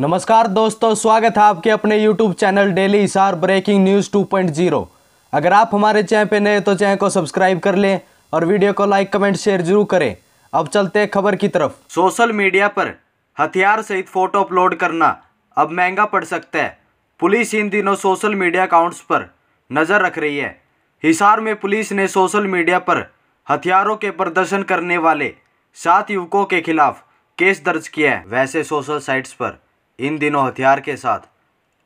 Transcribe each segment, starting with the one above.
नमस्कार दोस्तों स्वागत है आपके अपने YouTube channel daily Hisar breaking news 2.0 अगर आप हमारे चैनल पे नए तो चैनल को सब्सक्राइब कर लें और वीडियो को लाइक कमेंट शेयर जरूर करें अब चलते हैं खबर की तरफ सोशल मीडिया पर हथियार सहित फोटो अपलोड करना अब महंगा पड़ सकता है पुलिस इन दिनों सोशल मीडिया अकाउंट्स पर नज़र रख रही है हिसार में पुलिस ने सोशल मीडिया पर हथियारों के प्रदर्शन करने वाले सात युवकों के खिलाफ केस दर्ज किया है वैसे सोशल साइट्स पर इन दिनों हथियार के साथ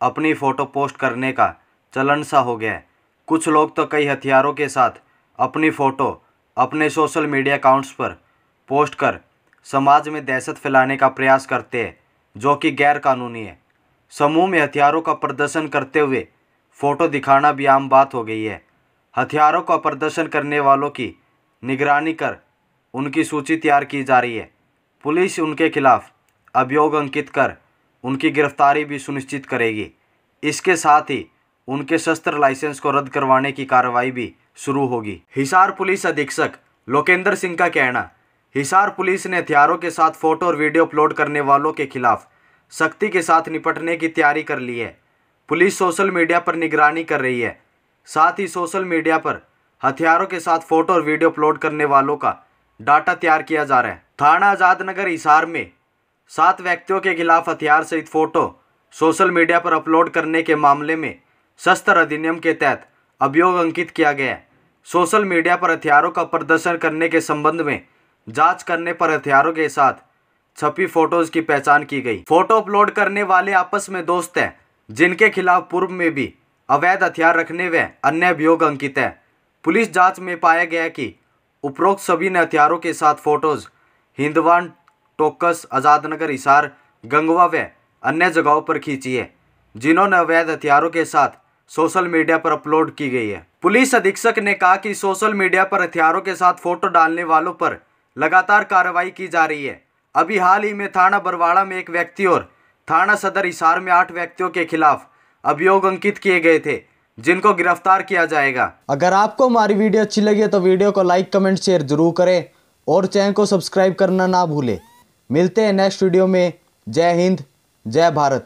अपनी फ़ोटो पोस्ट करने का चलन सा हो गया है कुछ लोग तो कई हथियारों के साथ अपनी फ़ोटो अपने सोशल मीडिया अकाउंट्स पर पोस्ट कर समाज में दहशत फैलाने का प्रयास करते हैं जो कि गैर कानूनी है समूह में हथियारों का प्रदर्शन करते हुए फ़ोटो दिखाना भी आम बात हो गई है हथियारों का प्रदर्शन करने वालों की निगरानी कर उनकी सूची तैयार की जा रही है पुलिस उनके खिलाफ अभियोग अंकित कर उनकी गिरफ्तारी भी सुनिश्चित करेगी इसके साथ ही उनके शस्त्र लाइसेंस को रद्द करवाने की कार्रवाई भी शुरू होगी हिसार पुलिस अधीक्षक लोकेंद्र सिंह का कहना हिसार पुलिस ने हथियारों के साथ फोटो और वीडियो अपलोड करने वालों के खिलाफ सख्ती के साथ निपटने की तैयारी कर ली है पुलिस सोशल मीडिया पर निगरानी कर रही है साथ ही सोशल मीडिया पर हथियारों के साथ फोटो और वीडियो अपलोड करने वालों का डाटा तैयार किया जा रहा है थाना आजाद नगर हिसार में सात व्यक्तियों के खिलाफ हथियार सहित फोटो सोशल मीडिया पर अपलोड करने के मामले में शस्त्र अधिनियम के तहत अभियोग अंकित किया गया है सोशल मीडिया पर हथियारों का प्रदर्शन करने के संबंध में जांच करने पर हथियारों के साथ छपी फोटोज की पहचान की गई फोटो अपलोड करने वाले आपस में दोस्त हैं जिनके खिलाफ पूर्व में भी अवैध हथियार रखने व अन्य अभियोग अंकित है पुलिस जांच में पाया गया कि उपरोक्त सभी ने हथियारों के साथ फोटोज हिंदवान टोकस आज़ादनगर हिसार गंगवा व अन्य जगहों पर खींची है जिन्होंने अवैध हथियारों के साथ सोशल मीडिया पर अपलोड की गई है पुलिस अधीक्षक ने कहा कि सोशल मीडिया पर हथियारों के साथ फोटो डालने वालों पर लगातार कार्रवाई की जा रही है अभी हाल ही में थाना बरवाड़ा में एक व्यक्ति और थाना सदर हिसार में आठ व्यक्तियों के खिलाफ अभियोग अंकित किए गए थे जिनको गिरफ्तार किया जाएगा अगर आपको हमारी वीडियो अच्छी लगी तो वीडियो को लाइक कमेंट शेयर जरूर करें और चैनल को सब्सक्राइब करना ना भूलें मिलते हैं नेक्स्ट वीडियो में जय हिंद जय भारत